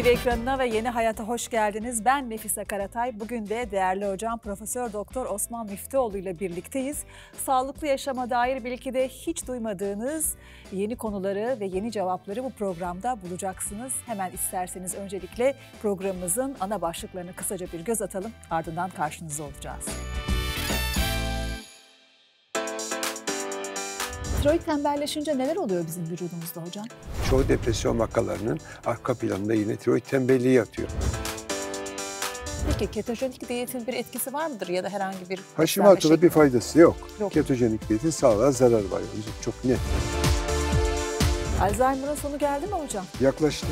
TV ekranına ve yeni hayata hoş geldiniz. Ben Nefise Karatay. Bugün de değerli hocam Profesör Doktor Osman Müftüoğlu ile birlikteyiz. Sağlıklı yaşama dair belki de hiç duymadığınız yeni konuları ve yeni cevapları bu programda bulacaksınız. Hemen isterseniz öncelikle programımızın ana başlıklarını kısaca bir göz atalım. Ardından karşınızda olacağız. Tiroid tembelleşince neler oluyor bizim vücudumuzda hocam? Çoğu depresyon vakalarının arka planında yine tiroid tembelliği yatıyor. Peki ketojenik diyetin bir etkisi var mıdır ya da herhangi bir... Hashimoto'da şey? bir faydası yok. yok. Ketojenik diyetin sağlığa zarar var. Çok net. Alzheimer'ın sonu geldi mi hocam? Yaklaştı.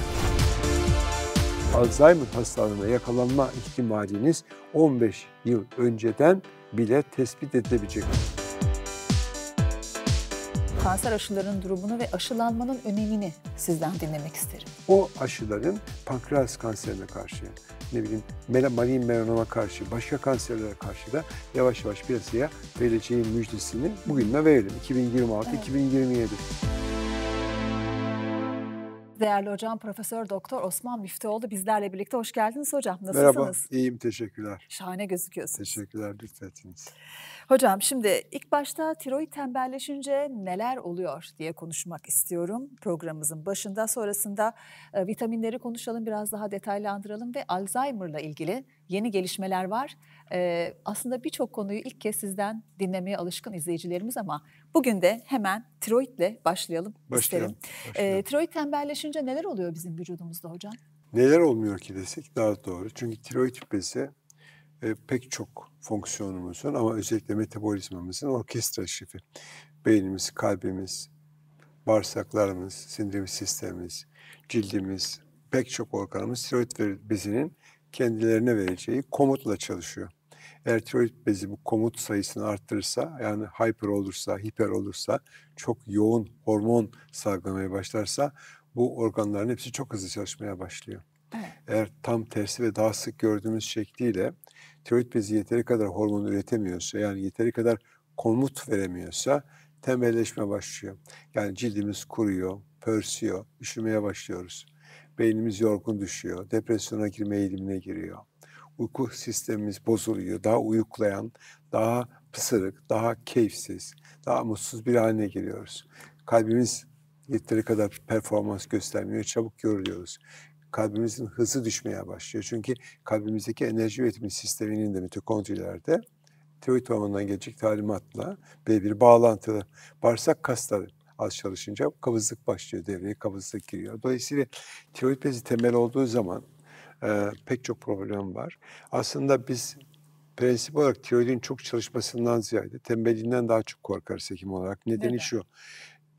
Alzheimer hastalığına yakalanma ihtimaliniz 15 yıl önceden bile tespit edilebilecek kanser aşılarının durumunu ve aşılanmanın önemini sizden dinlemek isterim. O aşıların pankreas kanserine karşı, ne bileyim marin melanoma karşı, başka kanserlere karşı da yavaş yavaş piyasaya vereceği müjdesini bugünle verelim. 2026-2027. Evet. Değerli hocam Profesör Doktor Osman Müftüoğlu bizlerle birlikte hoş geldiniz hocam. Nasılsınız? Merhaba, iyiyim teşekkürler. Şahane gözüküyorsunuz. Teşekkürler lütfettiniz. Hocam şimdi ilk başta tiroid tembelleşince neler oluyor diye konuşmak istiyorum programımızın başında. Sonrasında e, vitaminleri konuşalım, biraz daha detaylandıralım ve Alzheimer'la ilgili yeni gelişmeler var. E, aslında birçok konuyu ilk kez sizden dinlemeye alışkın izleyicilerimiz ama bugün de hemen tiroidle başlayalım, başlayalım isterim. E, başlayalım. E, tiroid tembelleşince neler oluyor bizim vücudumuzda hocam? Neler olmuyor ki desek daha doğru. Çünkü tiroid hüppesi e, pek çok fonksiyonumuzun ama özellikle metabolizmamızın orkestra şefi. Beynimiz, kalbimiz, bağırsaklarımız, sindirim sistemimiz, cildimiz, pek çok organımız tiroid bezinin kendilerine vereceği komutla çalışıyor. Eğer tiroid bezi bu komut sayısını arttırırsa yani hyper olursa, hiper olursa çok yoğun hormon salgılamaya başlarsa bu organların hepsi çok hızlı çalışmaya başlıyor. Evet. Eğer tam tersi ve daha sık gördüğümüz şekliyle tiroid bezi yeteri kadar hormon üretemiyorsa yani yeteri kadar komut veremiyorsa tembelleşme başlıyor. Yani cildimiz kuruyor, pörsüyor, üşümeye başlıyoruz. Beynimiz yorgun düşüyor, depresyona girme eğilimine giriyor. Uyku sistemimiz bozuluyor, daha uyuklayan, daha pısırık, daha keyifsiz, daha mutsuz bir haline geliyoruz. Kalbimiz yeteri kadar performans göstermiyor, çabuk yoruluyoruz kalbimizin hızı düşmeye başlıyor. Çünkü kalbimizdeki enerji üretim sisteminin de mitokondrilerde tiroid hormonundan gelecek talimatla böyle bir bağlantılı bağırsak kasları az çalışınca kabızlık başlıyor devreye, kabızlık giriyor. Dolayısıyla tiroid bezi temel olduğu zaman e, pek çok problem var. Aslında biz prensip olarak tiroidin çok çalışmasından ziyade tembelliğinden daha çok korkarız hekim olarak. Nedeni Neden? şu,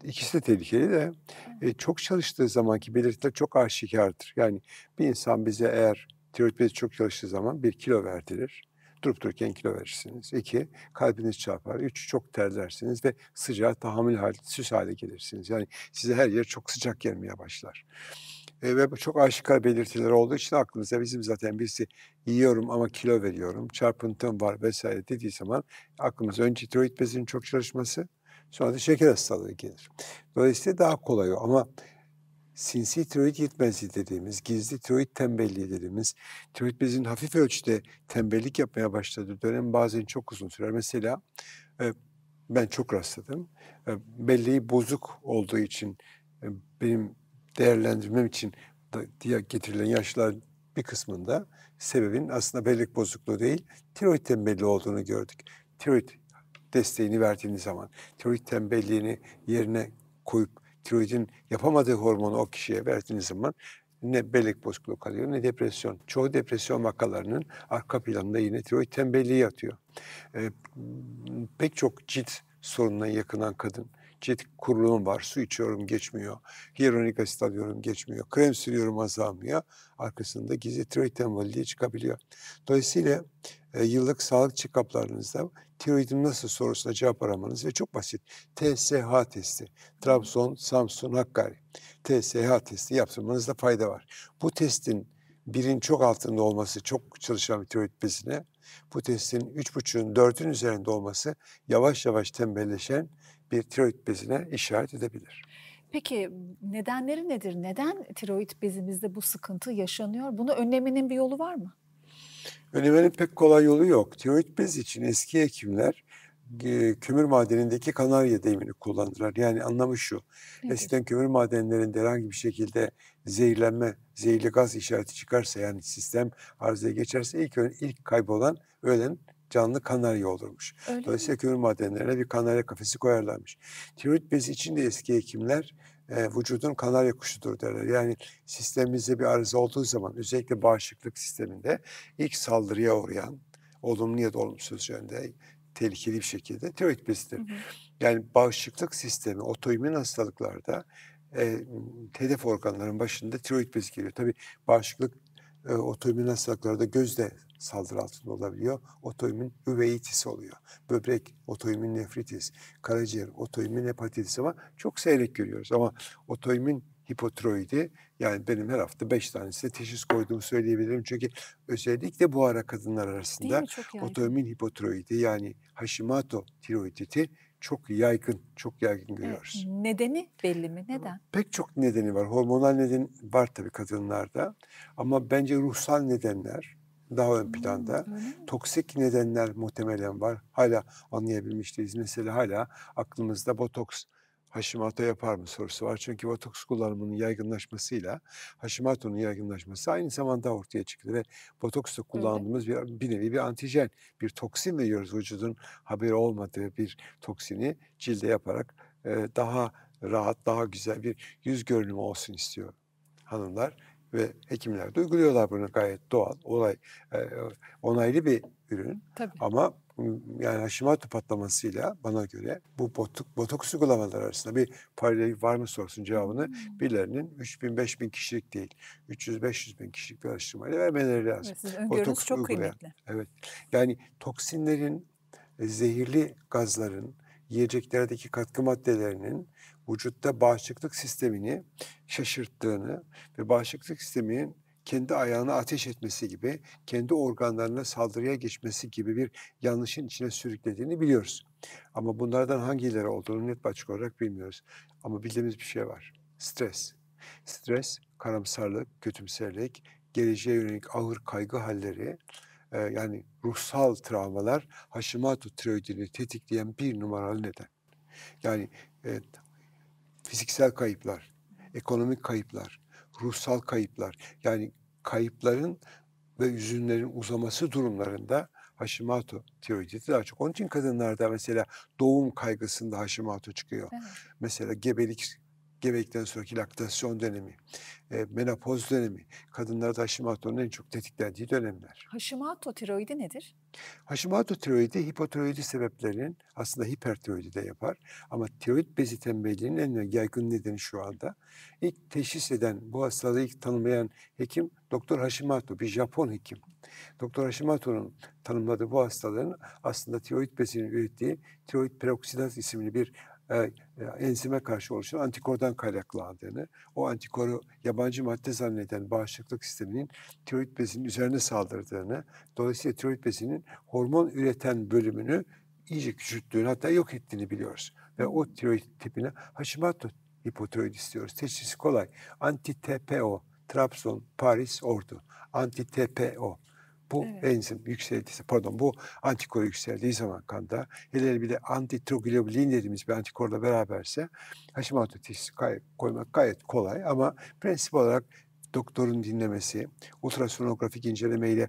İkisi de tehlikeli de e, çok çalıştığı zamanki belirtiler çok aşikardır. Yani bir insan bize eğer tiroid bezi çok çalıştığı zaman bir kilo verdirir. Durup dururken kilo verirsiniz. İki, kalbiniz çarpar. Üç, çok terlersiniz ve sıcağa tahammül hal, süs hale gelirsiniz. Yani size her yer çok sıcak gelmeye başlar. E, ve çok aşikar belirtiler olduğu için aklınıza bizim zaten birisi yiyorum ama kilo veriyorum, çarpıntım var vesaire dediği zaman aklımız önce tiroid bezinin çok çalışması, Sonra da şeker hastalığı gelir. Dolayısıyla daha kolay o ama sinsi tiroid yetmezliği dediğimiz, gizli tiroid tembelliği dediğimiz, tiroid bezinin hafif ölçüde tembellik yapmaya başladığı dönem bazen çok uzun sürer. Mesela e, ben çok rastladım. E, belleği bozuk olduğu için e, benim değerlendirmem için diye getirilen yaşlar bir kısmında sebebin aslında bellek bozukluğu değil, tiroid tembelliği olduğunu gördük. Tiroid desteğini verdiğiniz zaman tiroid tembelliğini yerine koyup tiroidin yapamadığı hormonu o kişiye verdiğiniz zaman ne bellek bozukluğu kalıyor ne depresyon. Çoğu depresyon vakalarının arka planında yine tiroid tembelliği yatıyor. Ee, pek çok cilt sorununa yakınan kadın Cetik kuruluğum var. Su içiyorum geçmiyor. Hyaluronik asit alıyorum geçmiyor. Krem sürüyorum azalmıyor. Arkasında gizli tiroid tembali çıkabiliyor. Dolayısıyla e, yıllık sağlık çıkaplarınızda tiroidim nasıl sorusuna cevap aramanız ve çok basit. TSH testi. Trabzon, Samsun, Hakkari. TSH testi yaptırmanızda fayda var. Bu testin birin çok altında olması çok çalışan bir tiroid bezine, bu testin 3,5'ün 4'ün üzerinde olması yavaş yavaş tembelleşen bir tiroid bezine işaret edebilir. Peki nedenleri nedir? Neden tiroid bezimizde bu sıkıntı yaşanıyor? Bunu önlemenin bir yolu var mı? Önlemenin pek kolay yolu yok. Tiroid bez için eski hekimler e, kömür madenindeki kanarya deyimini kullandılar. Yani anlamı şu. Evet. Eskiden kömür madenlerinde herhangi bir şekilde zehirlenme, zehirli gaz işareti çıkarsa yani sistem arızaya geçerse ilk ilk kaybolan ölen canlı kanarya olurmuş. Öyle Dolayısıyla mi? kömür madenlerine bir kanarya kafesi koyarlarmış. Tiroid bezi için de eski hekimler e, vücudun kanarya kuşudur derler. Yani sistemimizde bir arıza olduğu zaman özellikle bağışıklık sisteminde ilk saldırıya uğrayan olumlu ya da olumsuz yönde tehlikeli bir şekilde tiroid bezidir. Hı hı. Yani bağışıklık sistemi otoimmün hastalıklarda e, hedef organların başında tiroid bezi geliyor. Tabii bağışıklık e, otoimmün hastalıklarda gözde saldırı altında olabiliyor. Otoimmün üveitisi oluyor. Böbrek otoimmün nefritis, karaciğer otoimmün hepatitisi var. Çok seyrek görüyoruz ama otoimmün hipotiroidi yani benim her hafta beş tanesine teşhis koyduğumu söyleyebilirim. Çünkü özellikle bu ara kadınlar arasında otoimmün hipotiroidi yani Hashimoto tiroiditi çok yaygın, çok yaygın e, görüyoruz. Evet, nedeni belli mi? Neden? Pek çok nedeni var. Hormonal neden var tabii kadınlarda. Ama bence ruhsal nedenler, daha ön planda. Toksik nedenler muhtemelen var. Hala anlayabilmiş değiliz. Mesela hala aklımızda botoks Hashimoto yapar mı sorusu var. Çünkü botoks kullanımının yaygınlaşmasıyla Hashimoto'nun yaygınlaşması aynı zamanda ortaya çıktı ve botoks da kullandığımız bir, bir nevi bir antijen, bir toksin veriyoruz vücudun haberi olmadığı bir toksini cilde yaparak e, daha rahat, daha güzel bir yüz görünümü olsun istiyor hanımlar ve hekimler de uyguluyorlar bunu gayet doğal olay e, onaylı bir ürün Tabii. ama yani Hashimoto patlamasıyla bana göre bu botok, botoks uygulamaları arasında bir paralel var mı sorusun cevabını hmm. birilerinin 3000-5000 kişilik değil 300-500 bin kişilik bir araştırmayla vermeleri lazım. Evet, botoks çok uygulayan. kıymetli. Evet. Yani toksinlerin, e, zehirli gazların, yiyeceklerdeki katkı maddelerinin vücutta bağışıklık sistemini şaşırttığını ve bağışıklık sisteminin kendi ayağına ateş etmesi gibi, kendi organlarına saldırıya geçmesi gibi bir yanlışın içine sürüklediğini biliyoruz. Ama bunlardan hangileri olduğunu net açık olarak bilmiyoruz. Ama bildiğimiz bir şey var. Stres. Stres, karamsarlık, kötümserlik, geleceğe yönelik ağır kaygı halleri, e, yani ruhsal travmalar Hashimoto tiroidini tetikleyen bir numaralı neden. Yani e, fiziksel kayıplar, ekonomik kayıplar, ruhsal kayıplar yani kayıpların ve üzümlerin uzaması durumlarında Hashimoto tiroiditi daha çok. Onun için kadınlarda mesela doğum kaygısında Hashimoto çıkıyor. Evet. Mesela gebelik gebelikten sonraki laktasyon dönemi, e, menopoz dönemi, kadınlarda Hashimoto'nun en çok tetiklendiği dönemler. Hashimoto tiroidi nedir? Hashimoto tiroidi hipotiroidi sebeplerinin aslında hipertiroidi de yapar ama tiroid bezi tembelliğinin en yaygın nedeni şu anda. İlk teşhis eden, bu hastalığı ilk tanımlayan hekim Doktor Hashimoto, bir Japon hekim. Doktor Hashimoto'nun tanımladığı bu hastalığın aslında tiroid bezinin ürettiği tiroid peroksidaz isimli bir e, e, enzime karşı oluşan antikordan kaynaklandığını, o antikoru yabancı madde zanneden bağışıklık sisteminin tiroid bezinin üzerine saldırdığını, dolayısıyla tiroid bezinin hormon üreten bölümünü iyice küçülttüğünü hatta yok ettiğini biliyoruz. Ve o tiroid tipine Hashimoto hipotiroid istiyoruz. Teşhisi kolay. Anti-TPO, Trabzon, Paris, Ordu. Anti-TPO. Bu evet. enzim yükseldiyse pardon bu antikor yükseldiği zaman kanda hele bir de antitroglobulin dediğimiz bir antikorla beraberse Hashimoto teşhisi koymak gayet kolay ama prensip olarak doktorun dinlemesi, ultrasonografik incelemeyle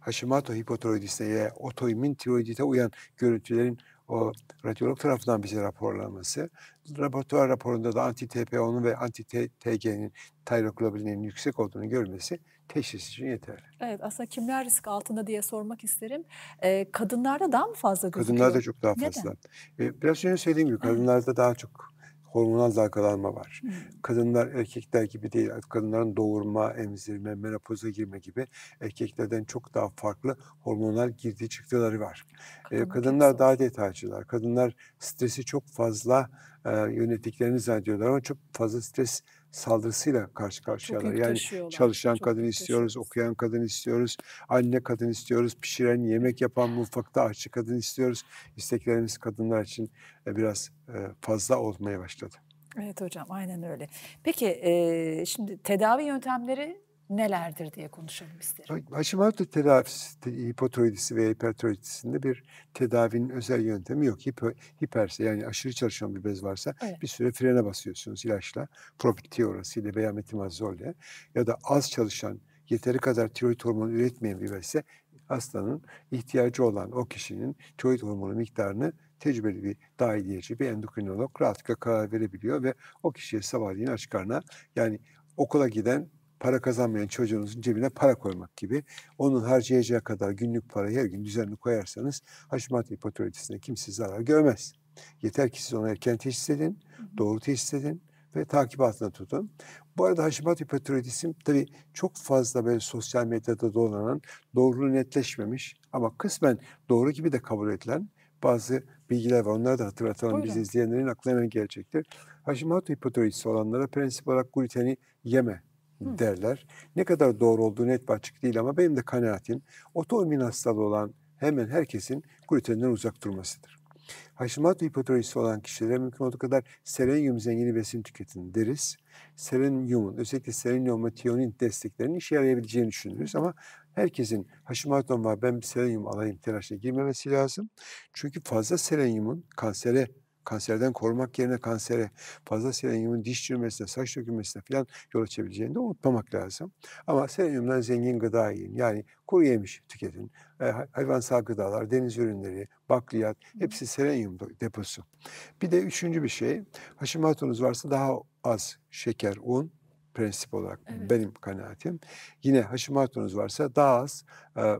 Hashimoto hipotiroidisine ya otoimmün tiroidite uyan görüntülerin o radyolog tarafından bize raporlanması, laboratuvar raporunda da anti-TPO'nun ve anti-TG'nin tayroglobilinin yüksek olduğunu görmesi teşhis için yeterli. Evet aslında kimler risk altında diye sormak isterim. Ee, kadınlarda daha mı fazla gözüküyor? Kadınlarda çok daha fazla. Neden? biraz önce söylediğim gibi kadınlarda daha çok hormonal dalgalanma var. Hmm. Kadınlar erkekler gibi değil. Kadınların doğurma, emzirme, menopoza girme gibi erkeklerden çok daha farklı hormonal girdiği çıktıları var. Kadın ee, kadınlar kimse. daha detaycılar. Kadınlar stresi çok fazla e, yönettiklerini zannediyorlar ama çok fazla stres saldırısıyla karşı karşıyalar. Yani çalışan Çok kadını istiyoruz, okuyan kadın istiyoruz, anne kadın istiyoruz, pişiren, yemek yapan, mutfakta aşçı kadın istiyoruz. İsteklerimiz kadınlar için e, biraz e, fazla olmaya başladı. Evet hocam aynen öyle. Peki e, şimdi tedavi yöntemleri nelerdir diye konuşalım isterim. Hashimoto tedavisi, hipotiroidisi ve hipertiroidisinde bir tedavinin özel yöntemi yok. Hipo, hiperse yani aşırı çalışan bir bez varsa evet. bir süre frene basıyorsunuz ilaçla. Probitti ile veya metimazol ile. ya da az çalışan yeteri kadar tiroid hormonu üretmeyen bir bezse hastanın ihtiyacı olan o kişinin tiroid hormonu miktarını tecrübeli bir dahiliyeci, bir endokrinolog rahatlıkla karar verebiliyor ve o kişiye sabahleyin aç karnına yani okula giden para kazanmayan çocuğunuzun cebine para koymak gibi. Onun harcayacağı kadar günlük parayı her gün düzenli koyarsanız Haşimati hipotiroidisine kimse zarar görmez. Yeter ki siz onu erken teşhis edin, doğru teşhis edin ve takip altında tutun. Bu arada Haşimati hipotiroidisim tabii çok fazla böyle sosyal medyada dolanan, doğruluğu netleşmemiş ama kısmen doğru gibi de kabul edilen bazı bilgiler var. Onları da hatırlatalım. Buyurun. Bizi izleyenlerin aklına hemen gelecektir. Hashimoto hipotiroidisi olanlara prensip olarak gluteni yeme derler. Ne kadar doğru olduğu net ve açık değil ama benim de kanaatim otoimmün hastalığı olan hemen herkesin glutenden uzak durmasıdır. Hashimoto hipotiroidisi olan kişilere mümkün olduğu kadar selenyum zengini besin tüketin deriz. Selenyumun özellikle selenyum ve tiyonin desteklerinin işe yarayabileceğini düşünürüz ama herkesin Hashimoto var ben bir selenyum alayım telaşına girmemesi lazım. Çünkü fazla selenyumun kansere kanserden korumak yerine kansere, fazla selenyumun diş çürümesine, saç dökülmesine falan yol açabileceğini de unutmamak lazım. Ama selenyumdan zengin gıda yiyin. Yani kuru yemiş tüketin. E, hayvansal gıdalar, deniz ürünleri, bakliyat hepsi selenyum deposu. Bir de üçüncü bir şey. Hashimoto'nuz varsa daha az şeker, un, prensip olarak evet. benim kanaatim. Yine Hashimoto'nuz varsa daha az e,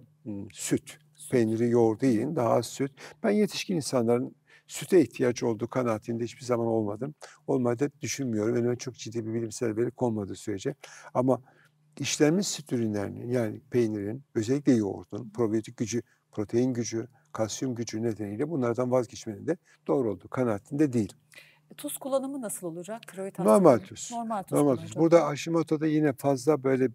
süt, peyniri, yoğurdu yiyin, daha az süt. Ben yetişkin insanların Süte ihtiyaç olduğu kanaatinde hiçbir zaman olmadım. Olmadı da düşünmüyorum. Önüme çok ciddi bir bilimsel veri konmadığı sürece. Ama işlenmiş süt ürünlerinin yani peynirin, özellikle yoğurdun probiyotik gücü, protein gücü, kalsiyum gücü nedeniyle bunlardan vazgeçmenin de doğru olduğu kanaatinde değil. E, tuz kullanımı nasıl olacak? Tiroid normal tuz. Normal tuz. Normal tuz. Burada Hashimoto'da yine fazla böyle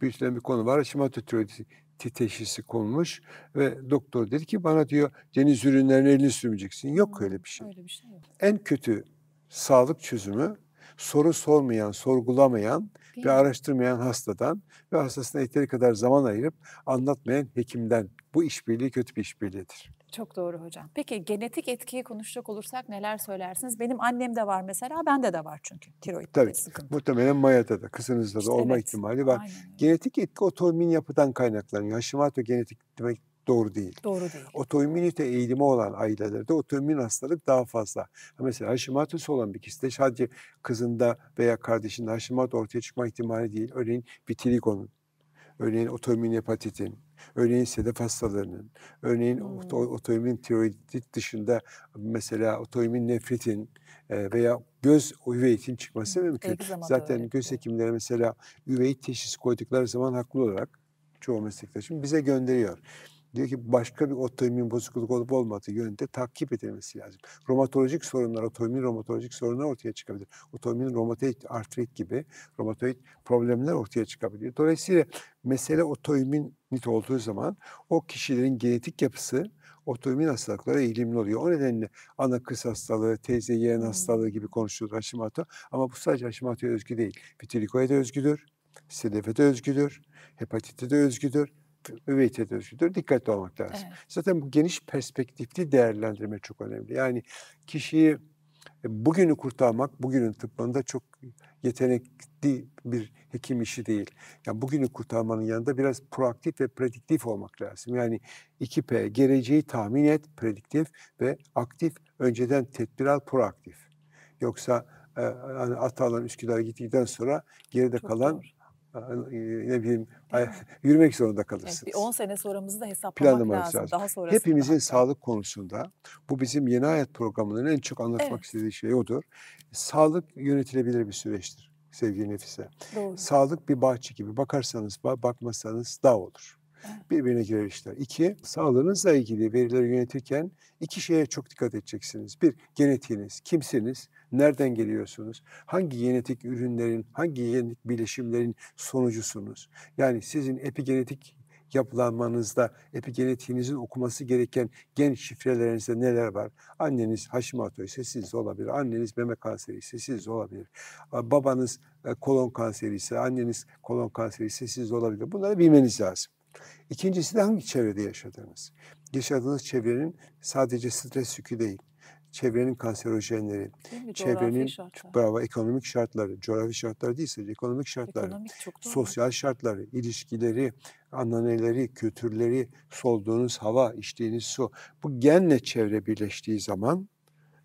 büyütülen bir konu var. Hashimoto tiroidisi teşhisi konmuş ve doktor dedi ki bana diyor deniz ürünlerine elini sürmeyeceksin. Yok öyle bir şey. Öyle bir şey yok. En kötü sağlık çözümü soru sormayan, sorgulamayan Değil ve araştırmayan hastadan ve hastasına yeteri kadar zaman ayırıp anlatmayan hekimden. Bu işbirliği kötü bir işbirliğidir. Çok doğru hocam. Peki genetik etkiyi konuşacak olursak neler söylersiniz? Benim annem de var mesela, bende de var çünkü tiroid Tabii, sıkıntı. Muhtemelen Maya'da da, kızınızda da işte olma evet. ihtimali var. Aynen. Genetik etki otoimmün yapıdan kaynaklanıyor. Hashimoto genetik demek doğru değil. Doğru değil. Otoimmünite eğilimi olan ailelerde otoimmün hastalık daha fazla. Mesela Hashimoto'su olan bir kişide sadece kızında veya kardeşinde Hashimoto ortaya çıkma ihtimali değil. Örneğin vitiligonun örneğin otoimmün hepatitin, örneğin sedef hastalarının, örneğin hmm. otoimmün tiroidit dışında mesela otoimmün nefritin e, veya göz üveyitin çıkması mümkün. Zaten göz hekimleri mesela üveyit teşhisi koydukları zaman haklı olarak çoğu meslektaşım bize gönderiyor diyor ki başka bir otoimmün bozukluk olup olmadığı yönünde takip edilmesi lazım. Romatolojik sorunlar, otoimmün romatolojik sorunlar ortaya çıkabilir. Otoimmün romatoid artrit gibi romatoid problemler ortaya çıkabilir. Dolayısıyla mesele otoimmün nit olduğu zaman o kişilerin genetik yapısı otoimmün hastalıklara eğilimli oluyor. O nedenle ana kız hastalığı, teyze yeğen hmm. hastalığı gibi konuşulur Hashimoto. Ama bu sadece Hashimoto'ya özgü değil. Vitiligo'ya da özgüdür, de özgüdür, hepatite de özgüdür, üvey tedavisçidir. Dikkatli olmak lazım. Evet. Zaten bu geniş perspektifli değerlendirme çok önemli. Yani kişiyi e, bugünü kurtarmak, bugünün tıbbında çok yetenekli bir hekim işi değil. Yani bugünü kurtarmanın yanında biraz proaktif ve prediktif olmak lazım. Yani 2P, geleceği tahmin et, prediktif ve aktif, önceden tedbir al, proaktif. Yoksa e, hani Atalan Üsküdar'a gittikten sonra geride çok kalan doğru ne bileyim yürümek zorunda kalırsınız. Evet, bir 10 sene sonramızı da hesaplamak lazım. lazım. Daha sonrasında. Hepimizin hatta. sağlık konusunda bu bizim yeni hayat programının en çok anlatmak evet. istediği şey odur. Sağlık yönetilebilir bir süreçtir sevgili Nefise. Doğru. Sağlık bir bahçe gibi bakarsanız bakmasanız dağ olur birbirine girer işler. İki, sağlığınızla ilgili verileri yönetirken iki şeye çok dikkat edeceksiniz. Bir, genetiğiniz, kimsiniz, nereden geliyorsunuz, hangi genetik ürünlerin, hangi genetik bileşimlerin sonucusunuz. Yani sizin epigenetik yapılanmanızda epigenetiğinizin okuması gereken gen şifrelerinizde neler var? Anneniz Hashimoto ise siz olabilir. Anneniz meme kanseri ise siz olabilir. Babanız e, kolon kanseri ise, anneniz kolon kanseri ise siz olabilir. Bunları bilmeniz lazım. İkincisi de hangi çevrede yaşadığınız. Yaşadığınız çevrenin sadece stres yükü değil. Çevrenin kanserojenleri, çevrenin şartlar. bravo, ekonomik şartları, coğrafi şartları değil sadece ekonomik şartları, ekonomik sosyal şartları, ilişkileri, ananeleri, kültürleri, solduğunuz hava, içtiğiniz su. Bu genle çevre birleştiği zaman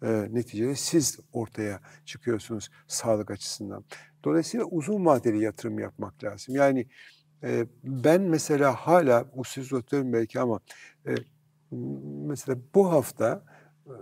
e, neticede siz ortaya çıkıyorsunuz sağlık açısından. Dolayısıyla uzun vadeli yatırım yapmak lazım. Yani ben mesela hala usulsüz atıyorum belki ama e, mesela bu hafta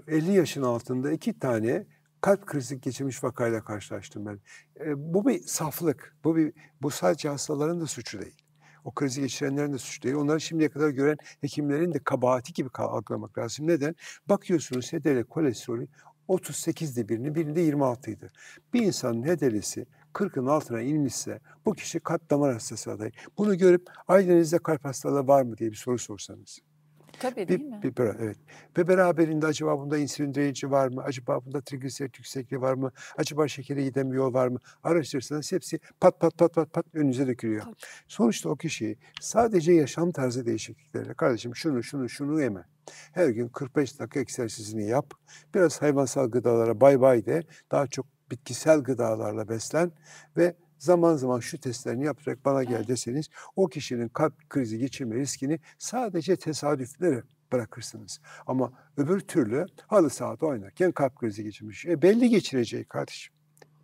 50 yaşın altında iki tane kalp krizi geçirmiş vakayla karşılaştım ben. E, bu bir saflık. Bu bir bu sadece hastaların da suçu değil. O krizi geçirenlerin de suçu değil. Onları şimdiye kadar gören hekimlerin de kabahati gibi algılamak lazım. Neden? Bakıyorsunuz HDL kolesterolü 38'di birini, birinde 26'ydı. Bir insanın HDL'si 40'ın altına inmişse bu kişi kalp damar hastası adayı. Bunu görüp ailenizde kalp hastalığı var mı diye bir soru sorsanız. Tabii değil mi? Bir, evet. Ve beraberinde acaba bunda insülin direnci var mı? Acaba bunda trigliserit yüksekliği var mı? Acaba şekere giden bir yol var mı? Araştırırsanız hepsi pat pat pat pat pat önünüze dökülüyor. Tabii. Sonuçta o kişiyi sadece yaşam tarzı değişikliklerle kardeşim şunu şunu şunu yeme. Her gün 45 dakika egzersizini yap. Biraz hayvansal gıdalara bay bay de daha çok bitkisel gıdalarla beslen ve zaman zaman şu testlerini yapacak bana gel deseniz o kişinin kalp krizi geçirme riskini sadece tesadüflere bırakırsınız. Ama öbür türlü halı saat oynarken kalp krizi geçirmiş. E belli geçireceği kardeşim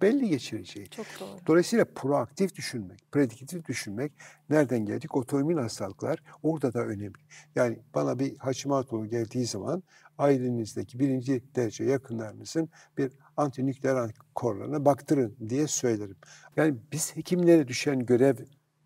belli geçireceği. Çok doğru. Dolayısıyla proaktif düşünmek, prediktif düşünmek nereden geldik? Otoimmün hastalıklar orada da önemli. Yani bana bir Hashimoto geldiği zaman ailenizdeki birinci derece yakınlarınızın bir antinükleer korlarına baktırın diye söylerim. Yani biz hekimlere düşen görev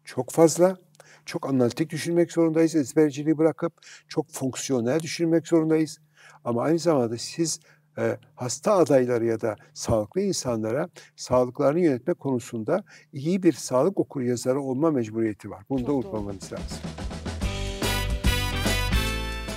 çok fazla. Çok analitik düşünmek zorundayız. Ezberciliği bırakıp çok fonksiyonel düşünmek zorundayız. Ama aynı zamanda siz e, hasta adayları ya da sağlıklı insanlara sağlıklarını yönetme konusunda iyi bir sağlık yazarı olma mecburiyeti var. Bunu da unutmamanız doğru. lazım.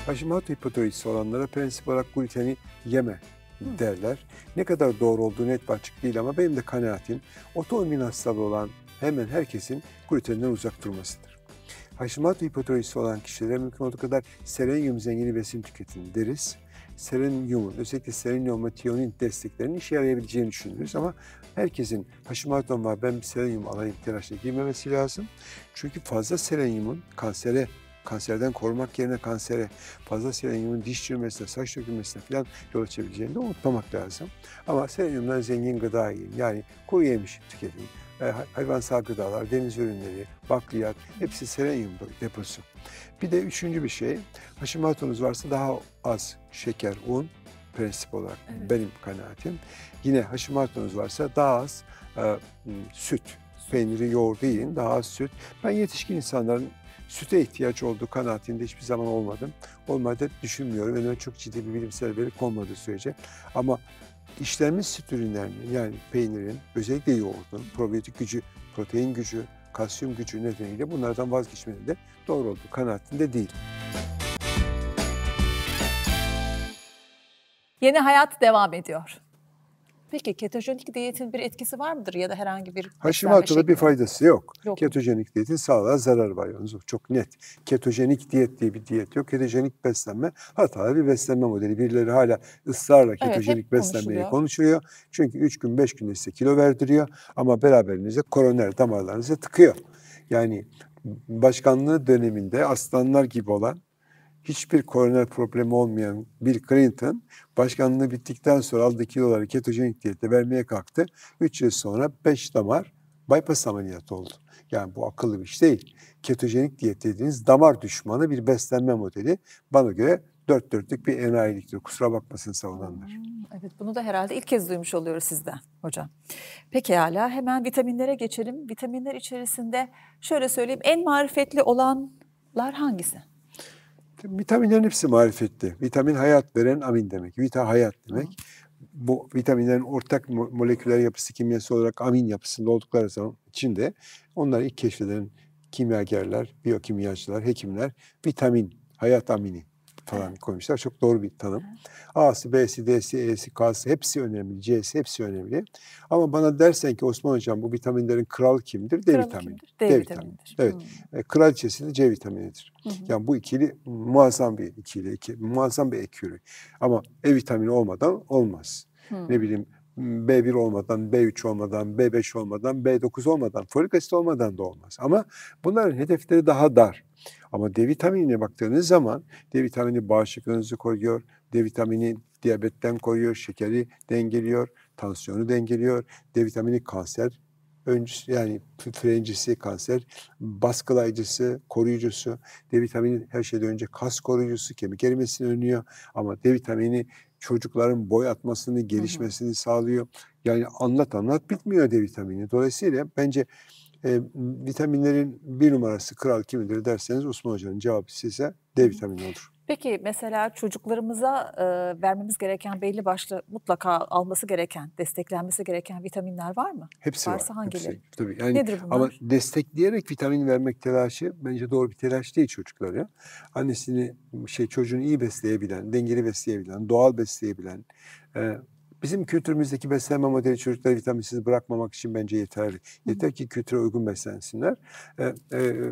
Hashimoto hipotiroidisi olanlara prensip olarak gluteni yeme derler. Ne kadar doğru olduğu net bir açık değil ama benim de kanaatim otoimmün hastalığı olan hemen herkesin glutenden uzak durmasıdır. Hashimoto hipotiroidisi olan kişilere mümkün olduğu kadar selenyum zengini besin tüketin deriz serenyumun, özellikle serenyum ve tiyonin desteklerinin işe yarayabileceğini düşünürüz. Ama herkesin Hashimoto var ben serenyum alayım telaşla girmemesi lazım. Çünkü fazla serenyumun kansere kanserden korumak yerine kansere, fazla serenyumun diş çürümesine, saç dökülmesine falan yol açabileceğini de unutmamak lazım. Ama serenyumdan zengin gıda yiyin. Yani kuru yemiş tüketin e, hayvansal gıdalar, deniz ürünleri, bakliyat hepsi selenyum deposu. Bir de üçüncü bir şey Hashimoto'nuz varsa daha az şeker, un prensip olarak evet. benim kanaatim. Yine Hashimoto'nuz varsa daha az e, süt, peyniri, yoğurdu yiyin, daha az süt. Ben yetişkin insanların süte ihtiyaç olduğu kanaatinde hiçbir zaman olmadım. Olmadı düşünmüyorum. Önüme çok ciddi bir bilimsel veri konmadığı sürece. Ama İşlenmiş süt ürünlerinin yani peynirin, özellikle yoğurdun, probiyotik gücü, protein gücü, kalsiyum gücü nedeniyle bunlardan vazgeçmenin de doğru olduğu kanaatinde değil. Yeni hayat devam ediyor. Peki ketojenik diyetin bir etkisi var mıdır ya da herhangi bir Hashimoto'da bir faydası yok. yok. Ketojenik diyetin sağlığa zarar var yalnız çok net. Ketojenik diyet diye bir diyet yok. Ketojenik beslenme hatalı bir beslenme modeli. Birileri hala ısrarla ketojenik evet, beslenmeyi konuşuyor. Çünkü 3 gün 5 gün size kilo verdiriyor ama beraberinize koroner damarlarınıza tıkıyor. Yani başkanlığı döneminde aslanlar gibi olan hiçbir koroner problemi olmayan Bill Clinton başkanlığı bittikten sonra aldığı kiloları ketojenik diyette vermeye kalktı. 3 yıl sonra 5 damar bypass ameliyatı oldu. Yani bu akıllı bir iş değil. Ketojenik diyet dediğiniz damar düşmanı bir beslenme modeli. Bana göre dört dörtlük bir enayiliktir. Kusura bakmasın savunanlar. Hmm, evet bunu da herhalde ilk kez duymuş oluyoruz sizden hocam. Peki hala hemen vitaminlere geçelim. Vitaminler içerisinde şöyle söyleyeyim en marifetli olanlar hangisi? Vitaminlerin hepsi marifette. Vitamin hayat veren amin demek. Vita hayat demek. Bu vitaminlerin ortak moleküler yapısı kimyası olarak amin yapısında oldukları zaman içinde onları ilk keşfeden kimyagerler, biyokimyacılar, hekimler vitamin, hayat amini falan evet. koymuşlar. Çok doğru bir tanım. Evet. A'sı, B'si, D'si, E'si, K'sı hepsi önemli. C'si hepsi önemli. Ama bana dersen ki Osman Hocam bu vitaminlerin kralı kimdir? D kralı vitamini. Kimdir? D, D vitaminidir. Evet. Hmm. E, Kraliçesi de C vitaminidir. Hı hı. Yani bu ikili muazzam bir ikili, ikili muazzam bir ekürü. Ama E vitamini olmadan olmaz. Hı. Hmm. Ne bileyim B1 olmadan, B3 olmadan, B5 olmadan, B9 olmadan, folik asit olmadan da olmaz. Ama bunların hedefleri daha dar. Ama D vitaminine baktığınız zaman D vitamini bağışıklığınızı koruyor, D vitamini diyabetten koruyor, şekeri dengeliyor, tansiyonu dengeliyor, D vitamini kanser öncüsü yani frencisi, kanser baskılayıcısı, koruyucusu. D vitamini her şeyden önce kas koruyucusu, kemik erimesini önlüyor. Ama D vitamini çocukların boy atmasını, gelişmesini hı hı. sağlıyor. Yani anlat anlat bitmiyor D vitamini. Dolayısıyla bence e, vitaminlerin bir numarası kral kimidir derseniz Osman Hoca'nın cevabı size D vitamini olur. Peki mesela çocuklarımıza e, vermemiz gereken belli başlı mutlaka alması gereken, desteklenmesi gereken vitaminler var mı? Hepsi Varsa var. hangileri? Hepsi. Tabii. Yani, Nedir bunlar? Ama destekleyerek vitamin vermek telaşı bence doğru bir telaş değil çocuklara. Annesini, şey çocuğunu iyi besleyebilen, dengeli besleyebilen, doğal besleyebilen, e, Bizim kültürümüzdeki beslenme modeli çocukları vitaminsiz bırakmamak için bence yeterli. Yeter ki kültüre uygun beslensinler. E, e,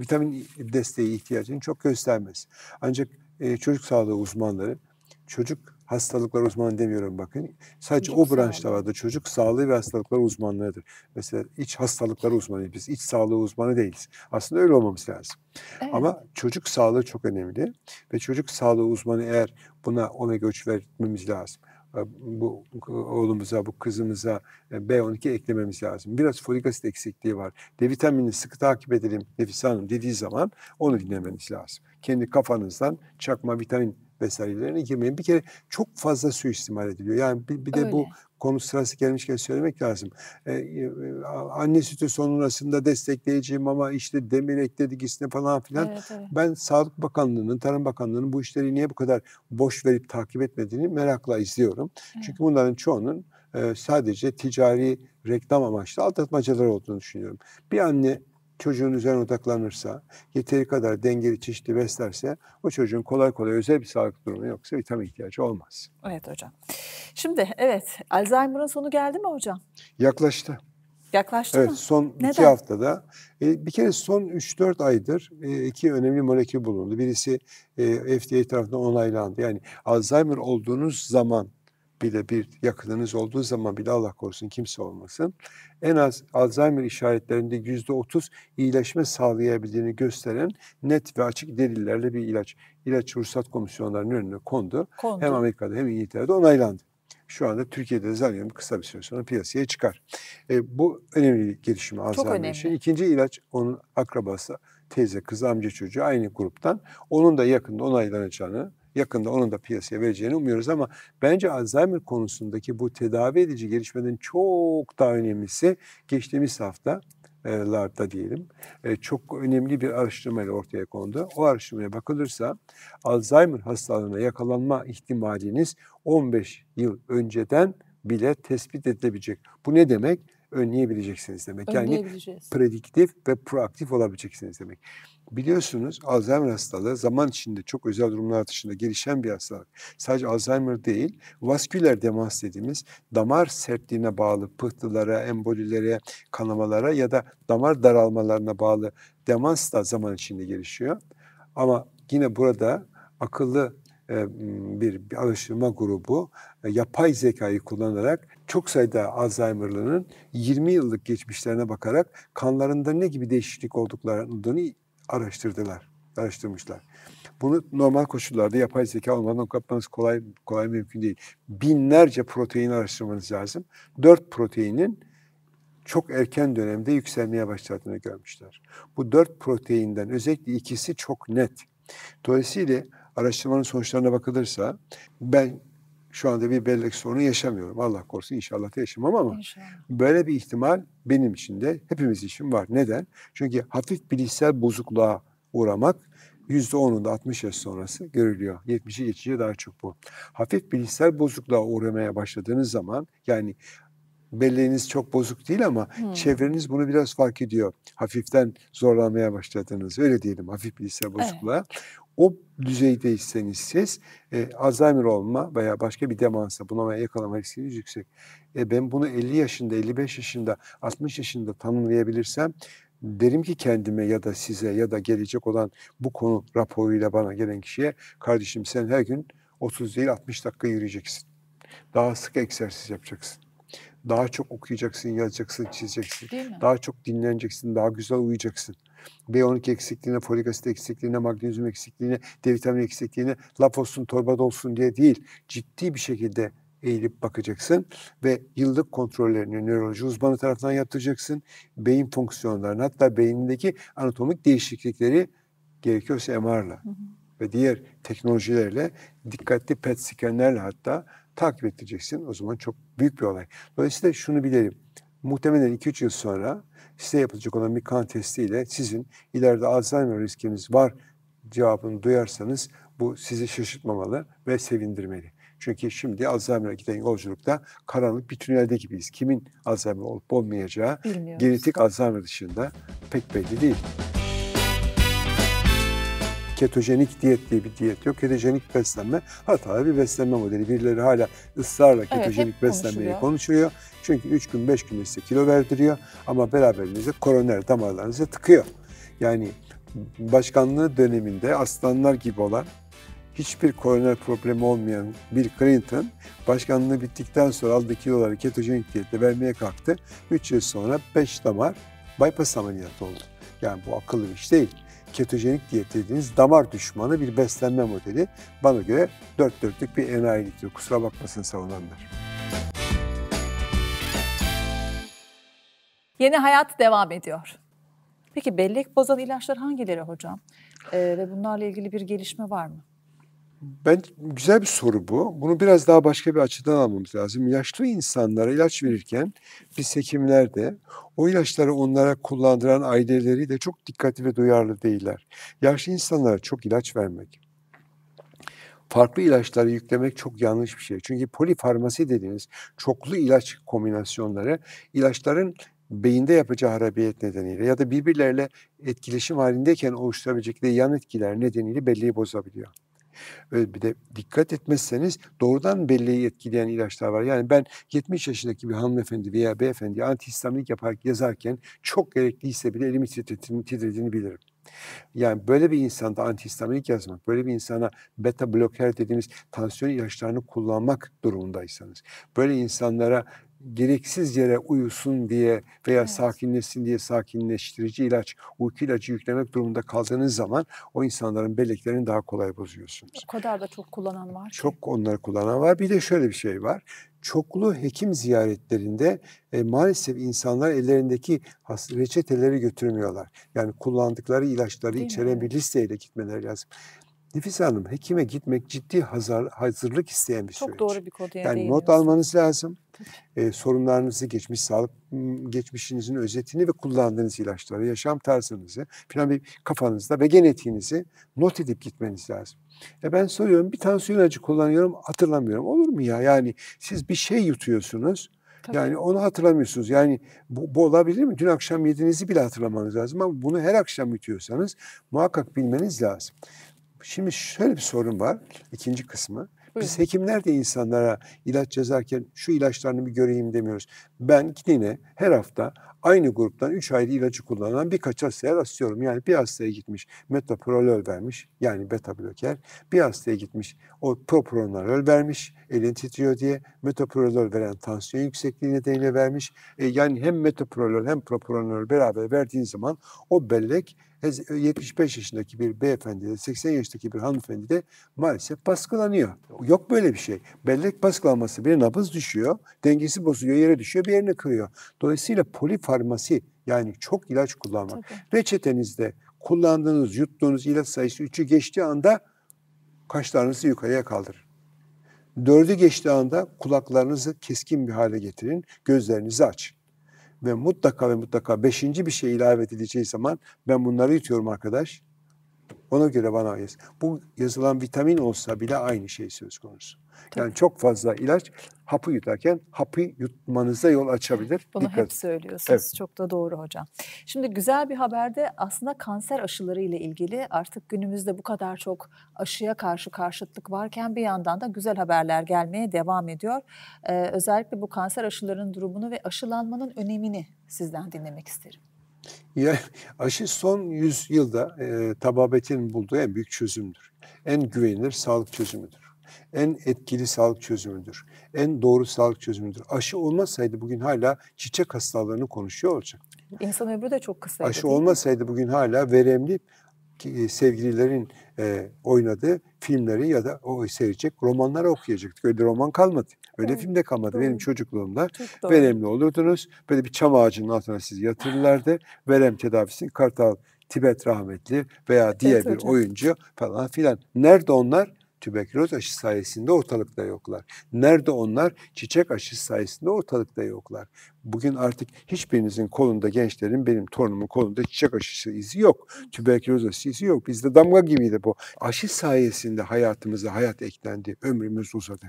vitamin desteği ihtiyacını çok göstermez. Ancak e, çocuk sağlığı uzmanları çocuk hastalıklar uzmanı demiyorum bakın. Sadece çocuk o branşta vardı. Çocuk sağlığı ve hastalıklar uzmanlarıdır. Mesela iç hastalıkları uzmanıyız, biz iç sağlığı uzmanı değiliz. Aslında öyle olmamız lazım. Evet. Ama çocuk sağlığı çok önemli ve çocuk sağlığı uzmanı eğer buna omega 3 vermemiz lazım. Ee, bu oğlumuza, bu kızımıza e, B12 eklememiz lazım. Biraz folik asit eksikliği var. D vitaminini sıkı takip edelim Nefise Hanım dediği zaman onu dinlemeniz lazım. Kendi kafanızdan çakma vitamin vesairelerine girmeyin. Bir kere çok fazla suistimal ediliyor. Yani bir, bir de Öyle. bu konu sırası gelmişken söylemek lazım. Ee, anne sütü sonrasında destekleyeceğim ama işte demir ekledik isne falan filan. Evet, evet. Ben Sağlık Bakanlığı'nın, Tarım Bakanlığı'nın bu işleri niye bu kadar boş verip takip etmediğini merakla izliyorum. Evet. Çünkü bunların çoğunun e, sadece ticari reklam amaçlı aldatmacalar olduğunu düşünüyorum. Bir anne çocuğun üzerine odaklanırsa, yeteri kadar dengeli çeşitli beslerse o çocuğun kolay kolay özel bir sağlık durumu yoksa vitamin ihtiyacı olmaz. Evet hocam. Şimdi evet Alzheimer'ın sonu geldi mi hocam? Yaklaştı. Yaklaştı evet, mı? Son Neden? iki haftada. E, bir kere son 3-4 aydır e, iki önemli molekül bulundu. Birisi e, FDA tarafından onaylandı. Yani Alzheimer olduğunuz zaman bile bir yakınınız olduğu zaman bile Allah korusun kimse olmasın. En az Alzheimer işaretlerinde yüzde otuz iyileşme sağlayabildiğini gösteren net ve açık delillerle bir ilaç. ilaç ruhsat komisyonlarının önüne kondu. kondu. Hem Amerika'da hem İngiltere'de onaylandı. Şu anda Türkiye'de de zannediyorum kısa bir süre sonra piyasaya çıkar. E, bu önemli bir gelişme Alzheimer için. İkinci ilaç onun akrabası, teyze, kız, amca çocuğu aynı gruptan. Onun da yakında onaylanacağını Yakında onun da piyasaya vereceğini umuyoruz ama bence Alzheimer konusundaki bu tedavi edici gelişmenin çok daha önemlisi geçtiğimiz hafta e, larda diyelim e, çok önemli bir araştırmayla ortaya kondu. O araştırmaya bakılırsa Alzheimer hastalığına yakalanma ihtimaliniz 15 yıl önceden bile tespit edilebilecek. Bu ne demek? önleyebileceksiniz demek. Yani prediktif ve proaktif olabileceksiniz demek. Biliyorsunuz Alzheimer hastalığı zaman içinde çok özel durumlar dışında gelişen bir hastalık. Sadece Alzheimer değil, vasküler demans dediğimiz damar sertliğine bağlı pıhtılara, embolilere, kanamalara ya da damar daralmalarına bağlı demans da zaman içinde gelişiyor. Ama yine burada akıllı bir, e, bir araştırma grubu e, yapay zekayı kullanarak çok sayıda Alzheimer'lının 20 yıllık geçmişlerine bakarak kanlarında ne gibi değişiklik olduklarını araştırdılar, araştırmışlar. Bunu normal koşullarda yapay zeka olmadan kapmanız kolay kolay mümkün değil. Binlerce protein araştırmanız lazım. Dört proteinin çok erken dönemde yükselmeye başladığını görmüşler. Bu dört proteinden özellikle ikisi çok net. Dolayısıyla araştırmanın sonuçlarına bakılırsa ben şu anda bir bellek sorunu yaşamıyorum. Allah korusun inşallah da yaşamam ama inşallah. böyle bir ihtimal benim için de hepimiz için var. Neden? Çünkü hafif bilişsel bozukluğa uğramak yüzde %10'unda 60 yaş sonrası görülüyor. 70'i geçince daha çok bu. Hafif bilişsel bozukluğa uğramaya başladığınız zaman yani belleğiniz çok bozuk değil ama hmm. çevreniz bunu biraz fark ediyor. Hafiften zorlanmaya başladınız. Öyle diyelim hafif bir hisse bozukluğa. Evet. O düzeydeyseniz siz e, Alzheimer olma veya başka bir demansa bunamaya yakalama riskiniz yüksek. E, ben bunu 50 yaşında, 55 yaşında, 60 yaşında tanımlayabilirsem derim ki kendime ya da size ya da gelecek olan bu konu raporuyla bana gelen kişiye kardeşim sen her gün 30 değil 60 dakika yürüyeceksin. Daha sık egzersiz yapacaksın daha çok okuyacaksın, yazacaksın, çizeceksin. Daha çok dinleneceksin, daha güzel uyuyacaksın. B12 eksikliğine, folik asit eksikliğine, magnezyum eksikliğine, D vitamini eksikliğine laf olsun, torbada olsun diye değil. Ciddi bir şekilde eğilip bakacaksın ve yıllık kontrollerini nöroloji uzmanı tarafından yaptıracaksın. Beyin fonksiyonlarını hatta beynindeki anatomik değişiklikleri gerekiyorsa MR'la ve diğer teknolojilerle dikkatli PET skenlerle hatta takip edeceksin. O zaman çok büyük bir olay. Dolayısıyla şunu bilelim. Muhtemelen 2-3 yıl sonra size yapılacak olan bir kan testiyle sizin ileride Alzheimer riskiniz var cevabını duyarsanız bu sizi şaşırtmamalı ve sevindirmeli. Çünkü şimdi Alzheimer'a giden yolculukta karanlık bir tünelde gibiyiz. Kimin Alzheimer olup olmayacağı Bilmiyoruz. genetik Alzheimer dışında pek belli değil ketojenik diyet diye bir diyet yok. Ketojenik beslenme hatalı bir beslenme modeli. Birileri hala ısrarla ketojenik evet, beslenmeyi konuşuyor. Çünkü 3 gün 5 gün size kilo verdiriyor ama beraberinize koroner damarlarınıza tıkıyor. Yani başkanlığı döneminde aslanlar gibi olan hiçbir koroner problemi olmayan bir Clinton başkanlığı bittikten sonra aldığı kiloları ketojenik diyetle vermeye kalktı. 3 yıl sonra 5 damar bypass ameliyatı oldu. Yani bu akıllı bir iş değil ketojenik diyet dediğiniz damar düşmanı bir beslenme modeli. Bana göre dört dörtlük bir enayiliktir. Kusura bakmasın savunanlar. Yeni hayat devam ediyor. Peki bellek bozan ilaçlar hangileri hocam? Ee, ve bunlarla ilgili bir gelişme var mı? Ben güzel bir soru bu. Bunu biraz daha başka bir açıdan almamız lazım. Yaşlı insanlara ilaç verirken biz hekimler de o ilaçları onlara kullandıran aileleri de çok dikkatli ve duyarlı değiller. Yaşlı insanlara çok ilaç vermek, farklı ilaçları yüklemek çok yanlış bir şey. Çünkü polifarmasi dediğiniz çoklu ilaç kombinasyonları ilaçların beyinde yapacağı harabiyet nedeniyle ya da birbirleriyle etkileşim halindeyken oluşturabilecekleri yan etkiler nedeniyle belleği bozabiliyor. Öyle bir de dikkat etmezseniz doğrudan belleği etkileyen ilaçlar var. Yani ben 70 yaşındaki bir hanımefendi veya beyefendi antihistamik yaparak yazarken çok gerekliyse bile elimi titrediğini, titrediğini bilirim. Yani böyle bir insanda antihistaminik yazmak, böyle bir insana beta bloker dediğimiz tansiyon ilaçlarını kullanmak durumundaysanız, böyle insanlara gereksiz yere uyusun diye veya evet. sakinleşsin diye sakinleştirici ilaç, uyku ilacı yüklemek durumunda kaldığınız zaman o insanların belleklerini daha kolay bozuyorsunuz. O kadar da çok kullanan var. Çok onları kullanan var. Bir de şöyle bir şey var. Çoklu hekim ziyaretlerinde e, maalesef insanlar ellerindeki reçeteleri götürmüyorlar. Yani kullandıkları ilaçları Değil içeren mi? bir listeyle gitmeleri lazım. Nefis Hanım hekime gitmek ciddi hazır, hazırlık isteyen bir Çok süreç. Çok doğru bir konuya Yani not almanız lazım. Ee, sorunlarınızı, geçmiş sağlık geçmişinizin özetini ve kullandığınız ilaçları, yaşam tarzınızı, falan bir kafanızda ve genetiğinizi not edip gitmeniz lazım. E ben soruyorum bir tansiyon acı kullanıyorum hatırlamıyorum. Olur mu ya? Yani siz bir şey yutuyorsunuz. Tabii. Yani onu hatırlamıyorsunuz. Yani bu, bu olabilir mi? Dün akşam yediğinizi bile hatırlamanız lazım ama bunu her akşam yutuyorsanız muhakkak bilmeniz lazım. Şimdi şöyle bir sorun var. ikinci kısmı. Biz hekimler de insanlara ilaç yazarken şu ilaçlarını bir göreyim demiyoruz. Ben yine her hafta aynı gruptan 3 ayrı ilacı kullanan birkaç hastaya rastlıyorum. Yani bir hastaya gitmiş metoprolol vermiş yani beta bloker. Bir hastaya gitmiş o propranolol vermiş elin titriyor diye. Metoprolol veren tansiyon yüksekliği nedeniyle vermiş. E, yani hem metoprolol hem propranolol beraber verdiğin zaman o bellek 75 e, e, yaşındaki bir beyefendi de 80 yaşındaki bir hanımefendi de maalesef baskılanıyor. Yok böyle bir şey. Bellek baskılanması bir nabız düşüyor, dengesi bozuluyor, yere düşüyor, bir yerini kırıyor. Dolayısıyla polifar farmasi yani çok ilaç kullanmak. Tabii. Reçetenizde kullandığınız, yuttuğunuz ilaç sayısı 3'ü geçtiği anda kaşlarınızı yukarıya kaldırın. Dördü geçtiği anda kulaklarınızı keskin bir hale getirin, gözlerinizi açın. Ve mutlaka ve mutlaka beşinci bir şey ilave edileceği zaman ben bunları yutuyorum arkadaş. Ona göre bana yaz. Bu yazılan vitamin olsa bile aynı şey söz konusu. Tabii. Yani çok fazla ilaç hapı yutarken hapı yutmanıza yol açabilir. Bunu Dikkat. hep söylüyorsunuz. Evet. Çok da doğru hocam. Şimdi güzel bir haberde aslında kanser aşıları ile ilgili artık günümüzde bu kadar çok aşıya karşı karşıtlık varken bir yandan da güzel haberler gelmeye devam ediyor. Ee, özellikle bu kanser aşılarının durumunu ve aşılanmanın önemini sizden dinlemek isterim. Ya, aşı son yüzyılda e, tababetin bulduğu en büyük çözümdür. En güvenilir sağlık çözümüdür. En etkili sağlık çözümüdür. En doğru sağlık çözümüdür. Aşı olmasaydı bugün hala çiçek hastalarını konuşuyor olacak. İnsan ömrü de çok kısa. Aşı olmasaydı bugün hala veremli e, sevgililerin e, oynadığı filmleri ya da o seyredecek romanları okuyacaktık. Öyle roman kalmadı. Öyle evet, film de kalmadı doğru. benim çocukluğumda. Veremli olurdunuz. Böyle bir çam ağacının altına sizi yatırırlardı. Verem tedavisini Kartal Tibet rahmetli veya diğer evet, bir hocam. oyuncu falan filan. Nerede onlar? Tüberküloz aşısı sayesinde ortalıkta yoklar. Nerede onlar? Çiçek aşısı sayesinde ortalıkta yoklar. Bugün artık hiçbirinizin kolunda gençlerin benim torunumun kolunda çiçek aşısı izi yok. Tüberküloz aşısı izi yok. Bizde damga gibiydi bu. Aşı sayesinde hayatımıza hayat eklendi. Ömrümüz uzadı.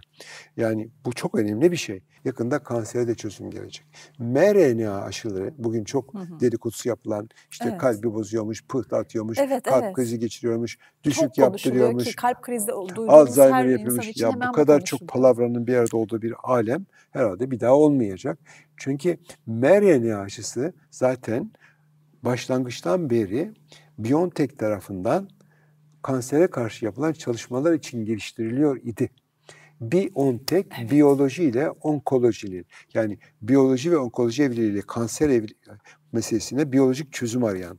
Yani bu çok önemli bir şey. Yakında kansere de çözüm gelecek. mRNA aşıları bugün çok hı hı. dedikodusu yapılan işte evet. kalbi bozuyormuş, pıhtı atıyormuş, evet, kalp evet. krizi geçiriyormuş, düşük çok yaptırıyormuş. Ki, kalp krizi duyduğumuz Alzheimer her yapıyormuş. Ya bu kadar çok palavranın bir arada olduğu bir alem herhalde bir daha olmayacak. Çünkü mRNA aşısı zaten başlangıçtan beri BioNTech tarafından kansere karşı yapılan çalışmalar için geliştiriliyor idi. Biontek evet. biyoloji ile onkolojinin yani biyoloji ve onkoloji evliliğiyle kanser evli meselesine biyolojik çözüm arayan,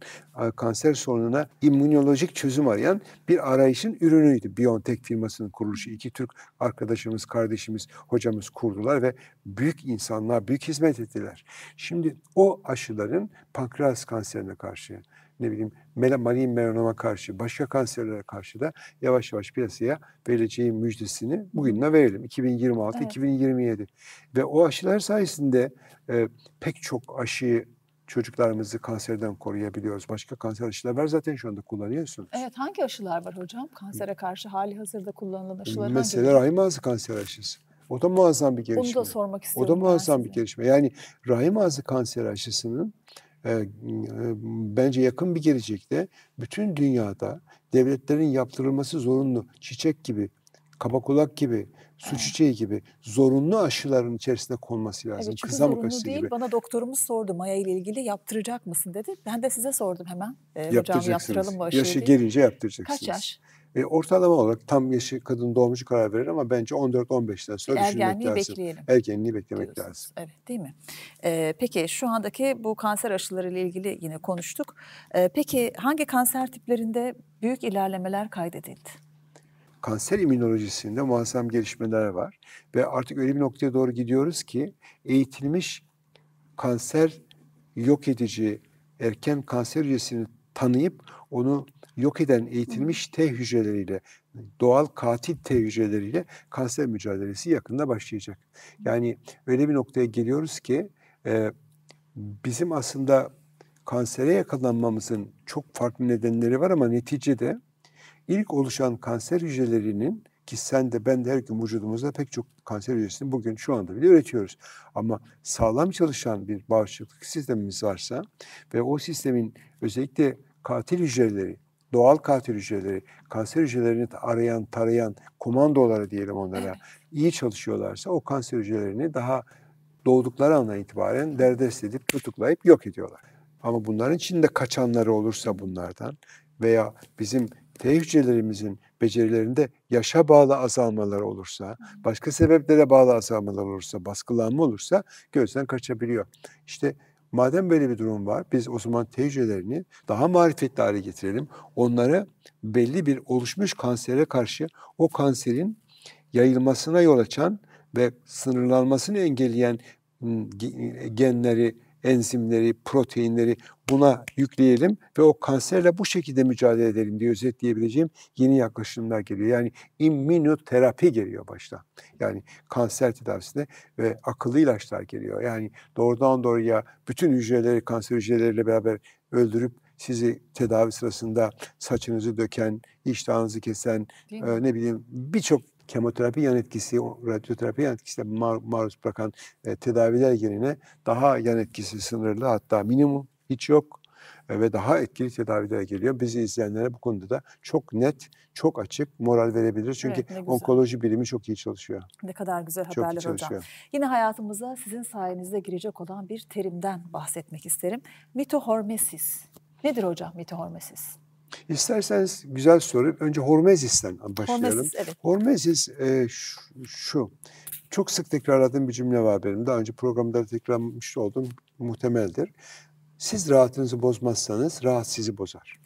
kanser sorununa immünolojik çözüm arayan bir arayışın ürünüydü. Biontech firmasının kuruluşu. iki Türk arkadaşımız, kardeşimiz, hocamız kurdular ve büyük insanlar, büyük hizmet ettiler. Şimdi o aşıların pankreas kanserine karşı, ne bileyim malign melanoma karşı, başka kanserlere karşı da yavaş yavaş piyasaya verileceği müjdesini bugünle verelim. 2026, evet. 2027. Ve o aşılar sayesinde e, pek çok aşıyı çocuklarımızı kanserden koruyabiliyoruz. Başka kanser aşıları var zaten şu anda kullanıyorsunuz. Evet hangi aşılar var hocam? Kansere karşı hali hazırda kullanılan aşılar Mesela rahim ağzı kanser aşısı. O da muazzam bir gelişme. Onu da sormak istiyorum. O da muazzam bir gelişme. Yani rahim ağzı kanser aşısının ee, e, bence yakın bir gelecekte bütün dünyada devletlerin yaptırılması zorunlu çiçek gibi, kabakulak gibi, su çiçeği gibi zorunlu aşıların içerisinde konması lazım. Evet, çünkü Kızamık değil. Gibi. Bana doktorumuz sordu Maya ile ilgili yaptıracak mısın dedi. Ben de size sordum hemen. E, hocam yaptıralım mı aşıyı? Yaşı gelince yaptıracaksınız. Kaç yaş? E, ortalama olarak tam yaşı kadın doğumcu karar verir ama bence 14-15'ten sonra Ergenliği düşünmek lazım. Bekleyelim. Ergenliği beklemek diyorsunuz. lazım. Evet değil mi? E, peki şu andaki bu kanser aşıları ile ilgili yine konuştuk. E, peki hangi kanser tiplerinde büyük ilerlemeler kaydedildi? kanser immünolojisinde muazzam gelişmeler var. Ve artık öyle bir noktaya doğru gidiyoruz ki eğitilmiş kanser yok edici erken kanser hücresini tanıyıp onu yok eden eğitilmiş T hücreleriyle, doğal katil T hücreleriyle kanser mücadelesi yakında başlayacak. Yani öyle bir noktaya geliyoruz ki e, bizim aslında kansere yakalanmamızın çok farklı nedenleri var ama neticede ilk oluşan kanser hücrelerinin ki sen de ben de her gün vücudumuzda pek çok kanser hücresini bugün şu anda bile üretiyoruz. Ama sağlam çalışan bir bağışıklık sistemimiz varsa ve o sistemin özellikle katil hücreleri doğal kanser hücreleri, kanser hücrelerini arayan, tarayan komandoları diyelim onlara iyi çalışıyorlarsa o kanser hücrelerini daha doğdukları andan itibaren derdest edip tutuklayıp yok ediyorlar. Ama bunların içinde kaçanları olursa bunlardan veya bizim T hücrelerimizin becerilerinde yaşa bağlı azalmalar olursa, başka sebeplere bağlı azalmalar olursa, baskılanma olursa gözden kaçabiliyor. İşte Madem böyle bir durum var, biz o zaman tecrübelerini daha marifetli hale getirelim. Onlara belli bir oluşmuş kansere karşı o kanserin yayılmasına yol açan ve sınırlanmasını engelleyen ıı, e, genleri enzimleri, proteinleri buna yükleyelim ve o kanserle bu şekilde mücadele edelim diye özetleyebileceğim yeni yaklaşımlar geliyor. Yani immünoterapi geliyor başta. Yani kanser tedavisinde ve akıllı ilaçlar geliyor. Yani doğrudan doğruya bütün hücreleri kanser hücreleriyle beraber öldürüp sizi tedavi sırasında saçınızı döken, iştahınızı kesen, e, ne bileyim birçok kemoterapi yan etkisi, radyoterapi yan etkisine maruz bırakan e, tedaviler yerine daha yan etkisi sınırlı hatta minimum hiç yok e, ve daha etkili tedaviler geliyor. Bizi izleyenlere bu konuda da çok net, çok açık moral verebilir. Çünkü evet, onkoloji birimi çok iyi çalışıyor. Ne kadar güzel çok haberler hocam. Yine hayatımıza sizin sayenizde girecek olan bir terimden bahsetmek isterim. Mitohormesis. Nedir hocam mitohormesis? İsterseniz güzel soru. Önce Hormezis'ten başlayalım. Hormezis, evet. Hormezis e, şu, şu. Çok sık tekrarladığım bir cümle var benim. Daha önce programda tekrarlamış olduğum muhtemeldir. Siz rahatınızı bozmazsanız rahat sizi bozar.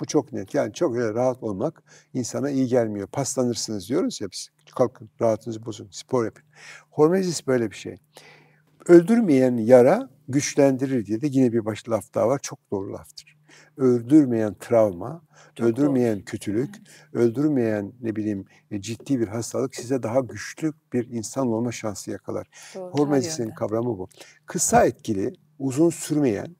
Bu çok net. Yani çok e, rahat olmak insana iyi gelmiyor. Paslanırsınız diyoruz ya biz. Kalkın rahatınızı bozun, spor yapın. Hormezis böyle bir şey. Öldürmeyen yara güçlendirir diye de yine bir baş laf daha var. Çok doğru laftır öldürmeyen travma, Çok öldürmeyen doğru. kötülük, öldürmeyen ne bileyim e, ciddi bir hastalık size daha güçlü bir insan olma şansı yakalar. Hormezisinin kavramı bu. Kısa etkili, uzun sürmeyen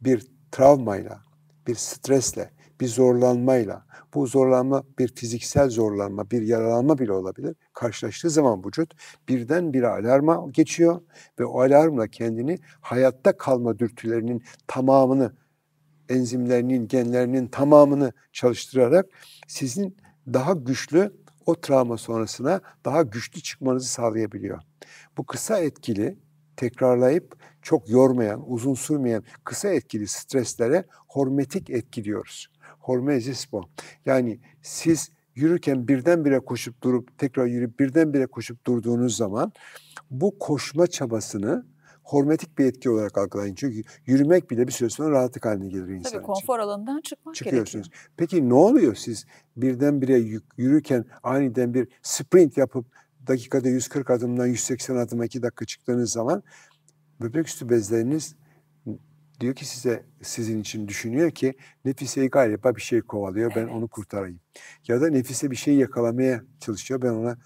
bir travmayla, bir stresle, bir zorlanmayla, bu zorlanma bir fiziksel zorlanma, bir yaralanma bile olabilir. Karşılaştığı zaman vücut birden bir alarma geçiyor ve o alarmla kendini hayatta kalma dürtülerinin tamamını enzimlerinin, genlerinin tamamını çalıştırarak sizin daha güçlü o travma sonrasına daha güçlü çıkmanızı sağlayabiliyor. Bu kısa etkili tekrarlayıp çok yormayan, uzun sürmeyen kısa etkili streslere hormetik etki diyoruz. Hormesis bu. Yani siz yürürken birdenbire koşup durup tekrar yürüyüp birdenbire koşup durduğunuz zaman bu koşma çabasını hormetik bir etki olarak algılayın. Çünkü yürümek bile bir süre sonra rahatlık haline gelir insan Tabii, için. konfor alanından çıkmak Çıkıyorsunuz. gerekiyor. Peki ne oluyor siz birdenbire yürürken aniden bir sprint yapıp dakikada 140 adımdan 180 adıma 2 dakika çıktığınız zaman böbrek üstü bezleriniz diyor ki size sizin için düşünüyor ki Nefise'yi galiba bir şey kovalıyor ben onu kurtarayım. Ya da Nefise bir şey yakalamaya çalışıyor ben ona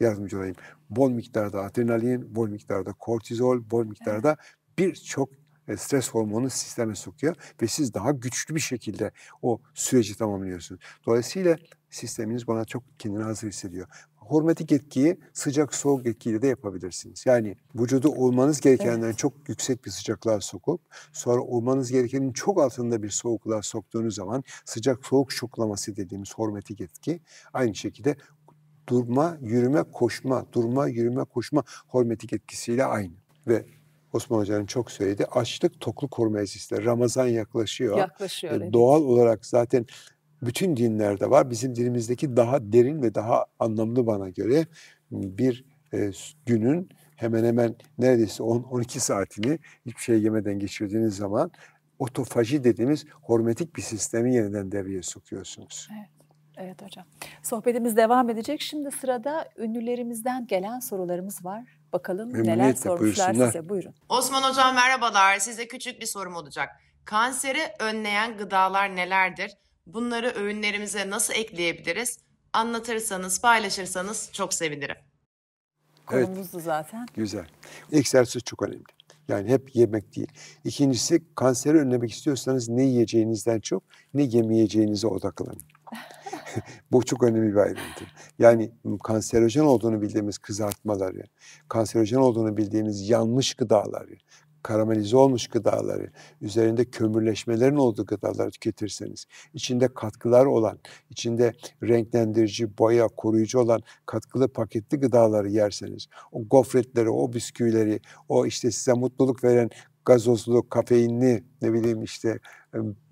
yardımcı olayım. Bol miktarda adrenalin, bol miktarda kortizol, bol miktarda birçok e, stres hormonu sisteme sokuyor ve siz daha güçlü bir şekilde o süreci tamamlıyorsunuz. Dolayısıyla sisteminiz bana çok kendini hazır hissediyor. Hormetik etkiyi sıcak soğuk etkiyle de yapabilirsiniz. Yani vücudu olmanız gerekenden evet. çok yüksek bir sıcaklığa sokup sonra olmanız gerekenin çok altında bir soğukluğa soktuğunuz zaman sıcak soğuk şoklaması dediğimiz hormetik etki aynı şekilde durma, yürüme, koşma, durma, yürüme, koşma hormetik etkisiyle aynı. Ve Osman Hoca'nın çok söyledi. Açlık tokluk hormezisi. Ramazan yaklaşıyor. Yaklaşıyor. E, evet. Doğal olarak zaten bütün dinlerde var. Bizim dinimizdeki daha derin ve daha anlamlı bana göre bir e, günün hemen hemen neredeyse 10-12 saatini hiçbir şey yemeden geçirdiğiniz zaman otofaji dediğimiz hormetik bir sistemi yeniden devreye sokuyorsunuz. Evet. Evet hocam. Sohbetimiz devam edecek. Şimdi sırada ünlülerimizden gelen sorularımız var. Bakalım neler sormuşlar size. Buyurun. Osman Hocam merhabalar. Size küçük bir sorum olacak. Kanseri önleyen gıdalar nelerdir? Bunları öğünlerimize nasıl ekleyebiliriz? Anlatırsanız, paylaşırsanız çok sevinirim. Konumuzdu evet. zaten. Güzel. Egzersiz çok önemli. Yani hep yemek değil. İkincisi kanseri önlemek istiyorsanız ne yiyeceğinizden çok ne yemeyeceğinize odaklanın. Bu çok önemli bir ayrıntı. Yani kanserojen olduğunu bildiğimiz kızartmaları, kanserojen olduğunu bildiğimiz yanmış gıdaları, karamelize olmuş gıdaları, üzerinde kömürleşmelerin olduğu gıdaları tüketirseniz, içinde katkılar olan, içinde renklendirici, boya, koruyucu olan katkılı paketli gıdaları yerseniz, o gofretleri, o bisküvileri, o işte size mutluluk veren gazozlu, kafeinli ne bileyim işte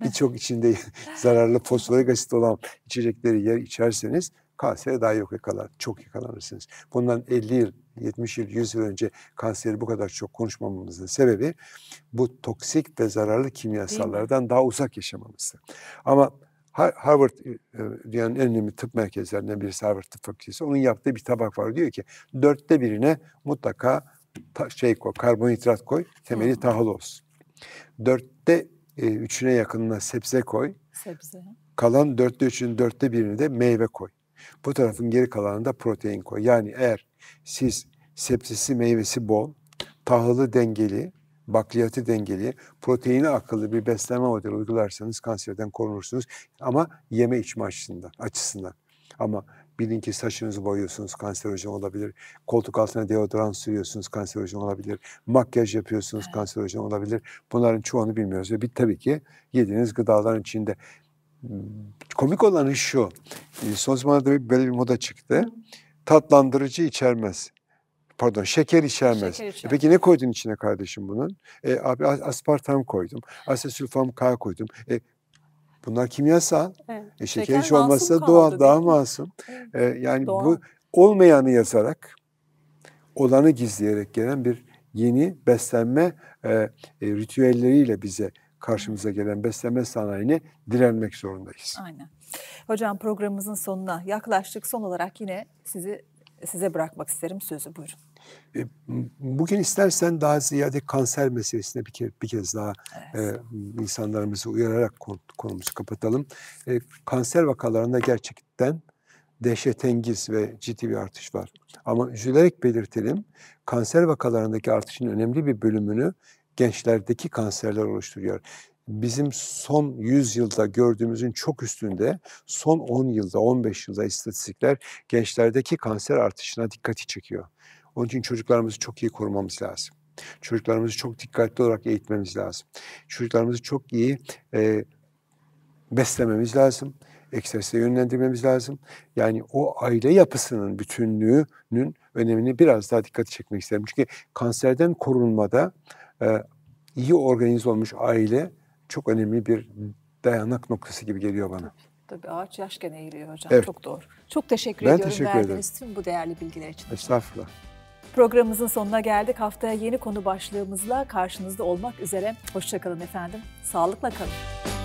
birçok içinde zararlı fosforik asit olan içecekleri yer içerseniz kansere daha yok yakalar, çok yakalanırsınız. Bundan 50 yıl, 70 yıl, 100 yıl önce kanseri bu kadar çok konuşmamamızın sebebi bu toksik ve zararlı kimyasallardan daha uzak yaşamamızdı. Ama Harvard dünyanın en önemli tıp merkezlerinden birisi Harvard Tıp Fakültesi. Onun yaptığı bir tabak var. Diyor ki dörtte birine mutlaka şey koy, karbonhidrat koy, temeli Hı. tahıl olsun. Dörtte e, üçüne yakınına sebze koy. Sebze. Kalan dörtte üçün dörtte birini de meyve koy. Bu tarafın geri kalanında protein koy. Yani eğer siz sebzesi meyvesi bol, tahılı dengeli, bakliyatı dengeli, proteini akıllı bir beslenme modeli uygularsanız kanserden korunursunuz. Ama yeme içme açısından. açısından. Ama Bilin ki saçınızı boyuyorsunuz kanserojen olabilir. Koltuk altına deodoran sürüyorsunuz kanserojen olabilir. Makyaj yapıyorsunuz evet. kanserojen olabilir. Bunların çoğunu bilmiyoruz. Ve bir tabii ki yediğiniz gıdaların içinde. Komik olanı şu. E, son zamanlarda böyle bir moda çıktı. Tatlandırıcı içermez pardon şeker içermez. Şeker E peki ne koydun içine kardeşim bunun? E, abi aspartam koydum. Asesulfam K koydum. E, Bunlar kimyasal. Evet. E, şeker, şeker hiç olmazsa doğal, daha masum. E, yani doğal. bu olmayanı yazarak, olanı gizleyerek gelen bir yeni beslenme e, e, ritüelleriyle bize karşımıza gelen beslenme sanayine direnmek zorundayız. Aynen. Hocam programımızın sonuna yaklaştık. Son olarak yine sizi size bırakmak isterim sözü. Buyurun. E, bugün istersen daha ziyade kanser meselesine bir, ke bir kez daha e, evet. insanlarımızı uyararak konumuzu kapatalım. E, kanser vakalarında gerçekten dehşetengiz ve ciddi bir artış var. Ama üzülerek belirtelim, kanser vakalarındaki artışın önemli bir bölümünü gençlerdeki kanserler oluşturuyor bizim son 100 yılda gördüğümüzün çok üstünde son 10 yılda 15 yılda istatistikler gençlerdeki kanser artışına dikkati çekiyor. Onun için çocuklarımızı çok iyi korumamız lazım. Çocuklarımızı çok dikkatli olarak eğitmemiz lazım. Çocuklarımızı çok iyi e, beslememiz lazım. Egzersize yönlendirmemiz lazım. Yani o aile yapısının bütünlüğünün önemini biraz daha dikkat çekmek isterim. Çünkü kanserden korunmada e, iyi organize olmuş aile çok önemli bir dayanak noktası gibi geliyor bana. Tabii ağaç yaşken eğiliyor hocam. Evet. Çok doğru. Çok teşekkür ben ediyorum teşekkür verdiğiniz ederim. tüm bu değerli bilgiler için. Estağfurullah. Programımızın sonuna geldik. Haftaya yeni konu başlığımızla karşınızda olmak üzere. Hoşçakalın efendim. Sağlıkla kalın.